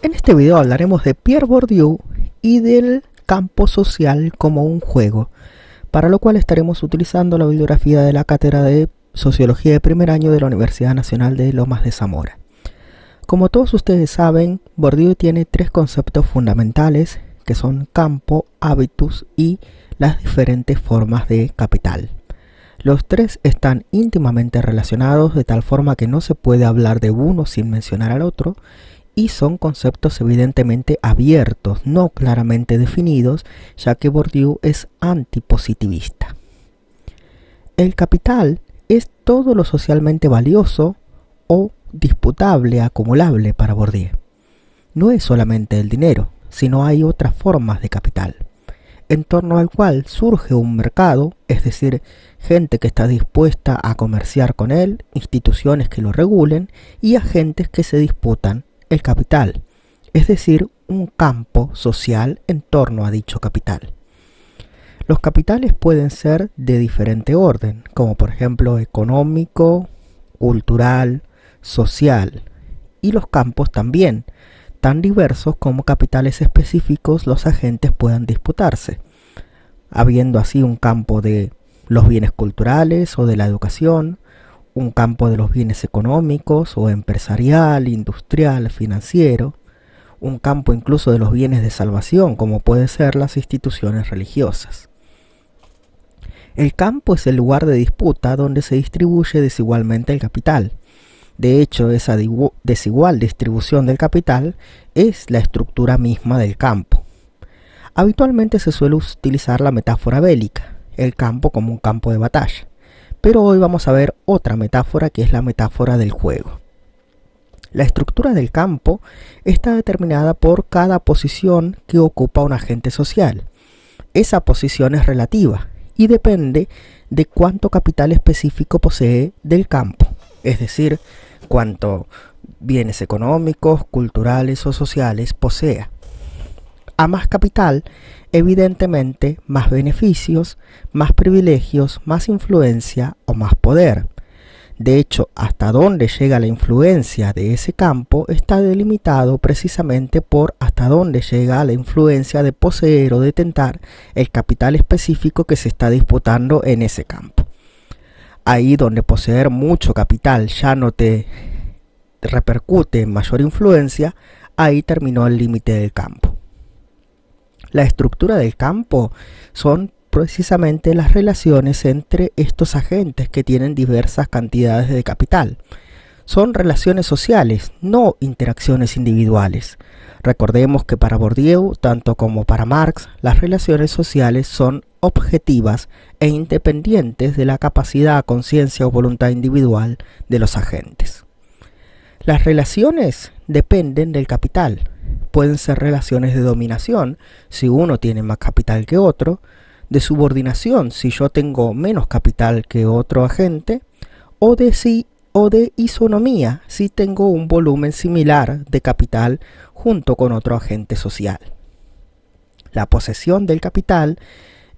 En este video hablaremos de Pierre Bourdieu y del campo social como un juego, para lo cual estaremos utilizando la bibliografía de la Cátedra de Sociología de primer año de la Universidad Nacional de Lomas de Zamora. Como todos ustedes saben, Bourdieu tiene tres conceptos fundamentales que son campo, hábitus y las diferentes formas de capital. Los tres están íntimamente relacionados de tal forma que no se puede hablar de uno sin mencionar al otro y son conceptos evidentemente abiertos, no claramente definidos, ya que Bourdieu es antipositivista. El capital es todo lo socialmente valioso o disputable, acumulable para Bourdieu. No es solamente el dinero, sino hay otras formas de capital, en torno al cual surge un mercado, es decir, gente que está dispuesta a comerciar con él, instituciones que lo regulen y agentes que se disputan el capital, es decir, un campo social en torno a dicho capital. Los capitales pueden ser de diferente orden, como por ejemplo económico, cultural, social, y los campos también, tan diversos como capitales específicos los agentes puedan disputarse, habiendo así un campo de los bienes culturales o de la educación, un campo de los bienes económicos o empresarial, industrial, financiero, un campo incluso de los bienes de salvación, como pueden ser las instituciones religiosas. El campo es el lugar de disputa donde se distribuye desigualmente el capital. De hecho, esa desigual distribución del capital es la estructura misma del campo. Habitualmente se suele utilizar la metáfora bélica, el campo como un campo de batalla. Pero hoy vamos a ver otra metáfora que es la metáfora del juego. La estructura del campo está determinada por cada posición que ocupa un agente social. Esa posición es relativa y depende de cuánto capital específico posee del campo, es decir, cuánto bienes económicos, culturales o sociales posea. A más capital evidentemente más beneficios, más privilegios, más influencia o más poder. De hecho, hasta dónde llega la influencia de ese campo está delimitado precisamente por hasta dónde llega la influencia de poseer o detentar el capital específico que se está disputando en ese campo. Ahí donde poseer mucho capital ya no te repercute en mayor influencia, ahí terminó el límite del campo la estructura del campo son precisamente las relaciones entre estos agentes que tienen diversas cantidades de capital. Son relaciones sociales, no interacciones individuales. Recordemos que para Bourdieu, tanto como para Marx, las relaciones sociales son objetivas e independientes de la capacidad, conciencia o voluntad individual de los agentes. Las relaciones dependen del capital, pueden ser relaciones de dominación, si uno tiene más capital que otro, de subordinación, si yo tengo menos capital que otro agente, o de, sí o de isonomía, si tengo un volumen similar de capital junto con otro agente social. La posesión del capital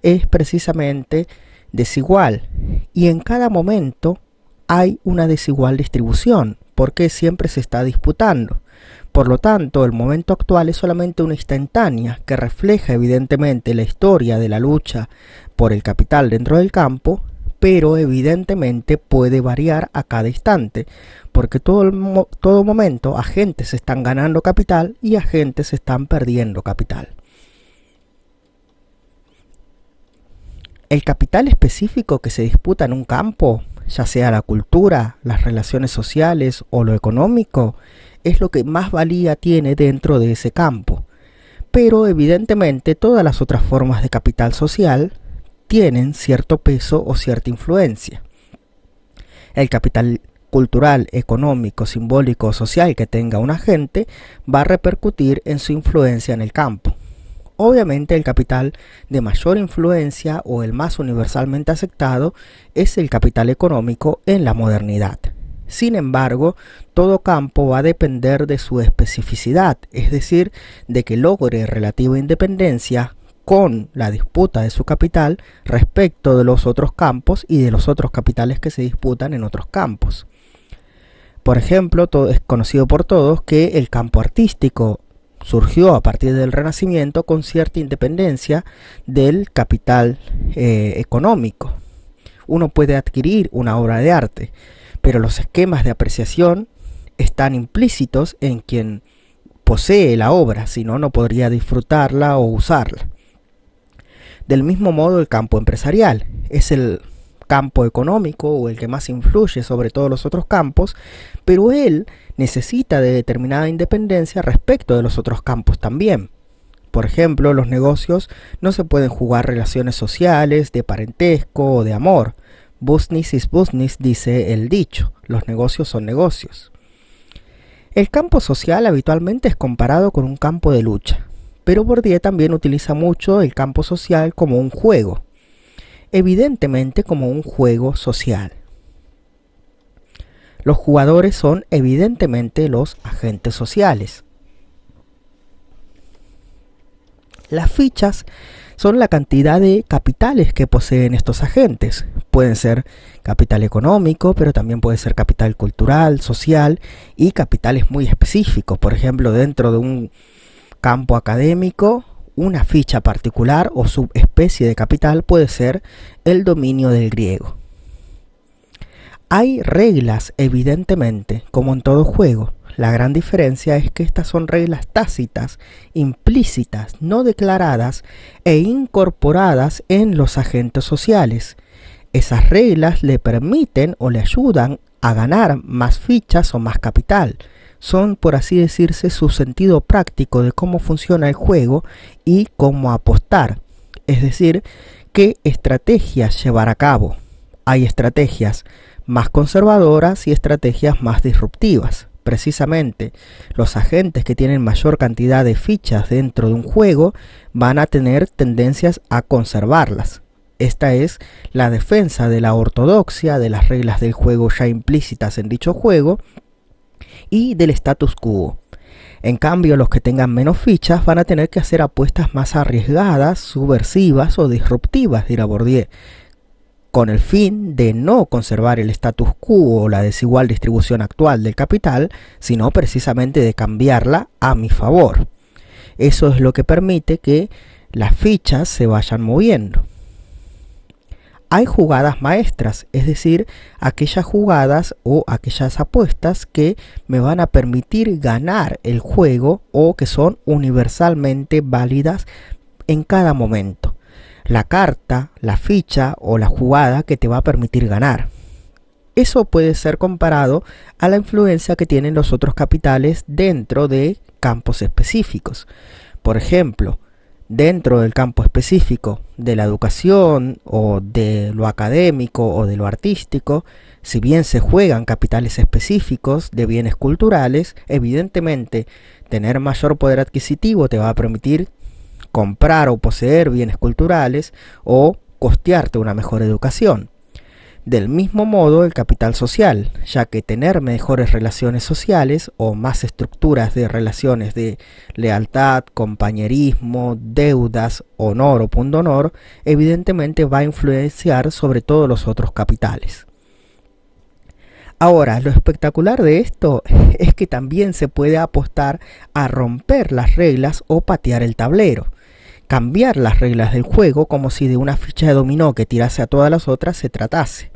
es precisamente desigual y en cada momento hay una desigual distribución porque siempre se está disputando. Por lo tanto, el momento actual es solamente una instantánea que refleja evidentemente la historia de la lucha por el capital dentro del campo, pero evidentemente puede variar a cada instante, porque todo, todo momento agentes están ganando capital y agentes están perdiendo capital. El capital específico que se disputa en un campo, ya sea la cultura, las relaciones sociales o lo económico, es lo que más valía tiene dentro de ese campo. Pero evidentemente todas las otras formas de capital social tienen cierto peso o cierta influencia. El capital cultural, económico, simbólico o social que tenga un agente va a repercutir en su influencia en el campo. Obviamente el capital de mayor influencia o el más universalmente aceptado es el capital económico en la modernidad. Sin embargo, todo campo va a depender de su especificidad, es decir, de que logre relativa independencia con la disputa de su capital respecto de los otros campos y de los otros capitales que se disputan en otros campos. Por ejemplo, todo es conocido por todos que el campo artístico surgió a partir del Renacimiento con cierta independencia del capital eh, económico. Uno puede adquirir una obra de arte, pero los esquemas de apreciación están implícitos en quien posee la obra, si no, no podría disfrutarla o usarla. Del mismo modo, el campo empresarial es el campo económico o el que más influye sobre todos los otros campos, pero él necesita de determinada independencia respecto de los otros campos también. Por ejemplo, los negocios no se pueden jugar relaciones sociales, de parentesco o de amor. Busnis is business, dice el dicho, los negocios son negocios. El campo social habitualmente es comparado con un campo de lucha, pero Bourdieu también utiliza mucho el campo social como un juego, evidentemente como un juego social. Los jugadores son evidentemente los agentes sociales. Las fichas son la cantidad de capitales que poseen estos agentes. Pueden ser capital económico, pero también puede ser capital cultural, social y capitales muy específicos. Por ejemplo, dentro de un campo académico, una ficha particular o subespecie de capital puede ser el dominio del griego. Hay reglas, evidentemente, como en todo juego, la gran diferencia es que estas son reglas tácitas, implícitas, no declaradas e incorporadas en los agentes sociales. Esas reglas le permiten o le ayudan a ganar más fichas o más capital. Son, por así decirse, su sentido práctico de cómo funciona el juego y cómo apostar. Es decir, qué estrategias llevar a cabo. Hay estrategias más conservadoras y estrategias más disruptivas precisamente los agentes que tienen mayor cantidad de fichas dentro de un juego van a tener tendencias a conservarlas. Esta es la defensa de la ortodoxia, de las reglas del juego ya implícitas en dicho juego y del status quo. En cambio, los que tengan menos fichas van a tener que hacer apuestas más arriesgadas, subversivas o disruptivas, dirá bordier con el fin de no conservar el status quo o la desigual distribución actual del capital, sino precisamente de cambiarla a mi favor. Eso es lo que permite que las fichas se vayan moviendo. Hay jugadas maestras, es decir, aquellas jugadas o aquellas apuestas que me van a permitir ganar el juego o que son universalmente válidas en cada momento la carta, la ficha o la jugada que te va a permitir ganar. Eso puede ser comparado a la influencia que tienen los otros capitales dentro de campos específicos. Por ejemplo, dentro del campo específico de la educación o de lo académico o de lo artístico, si bien se juegan capitales específicos de bienes culturales, evidentemente tener mayor poder adquisitivo te va a permitir comprar o poseer bienes culturales o costearte una mejor educación. Del mismo modo, el capital social, ya que tener mejores relaciones sociales o más estructuras de relaciones de lealtad, compañerismo, deudas, honor o punto honor, evidentemente va a influenciar sobre todos los otros capitales. Ahora, lo espectacular de esto es que también se puede apostar a romper las reglas o patear el tablero cambiar las reglas del juego como si de una ficha de dominó que tirase a todas las otras se tratase.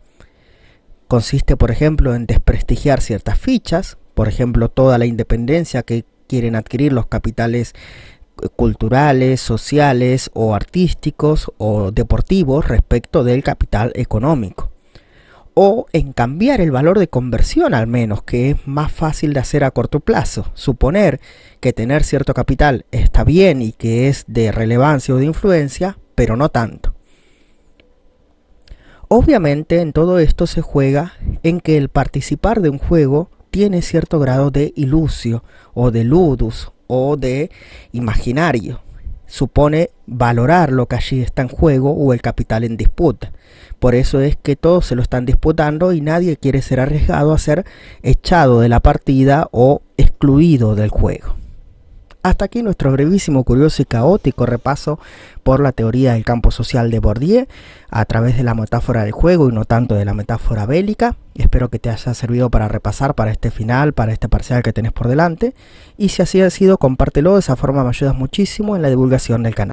Consiste, por ejemplo, en desprestigiar ciertas fichas, por ejemplo, toda la independencia que quieren adquirir los capitales eh, culturales, sociales o artísticos o deportivos respecto del capital económico o en cambiar el valor de conversión al menos, que es más fácil de hacer a corto plazo. Suponer que tener cierto capital está bien y que es de relevancia o de influencia, pero no tanto. Obviamente en todo esto se juega en que el participar de un juego tiene cierto grado de ilusio o de ludus o de imaginario supone valorar lo que allí está en juego o el capital en disputa. Por eso es que todos se lo están disputando y nadie quiere ser arriesgado a ser echado de la partida o excluido del juego. Hasta aquí nuestro brevísimo, curioso y caótico repaso por la teoría del campo social de Bordier a través de la metáfora del juego y no tanto de la metáfora bélica. Espero que te haya servido para repasar para este final, para este parcial que tenés por delante. Y si así ha sido, compártelo, de esa forma me ayudas muchísimo en la divulgación del canal.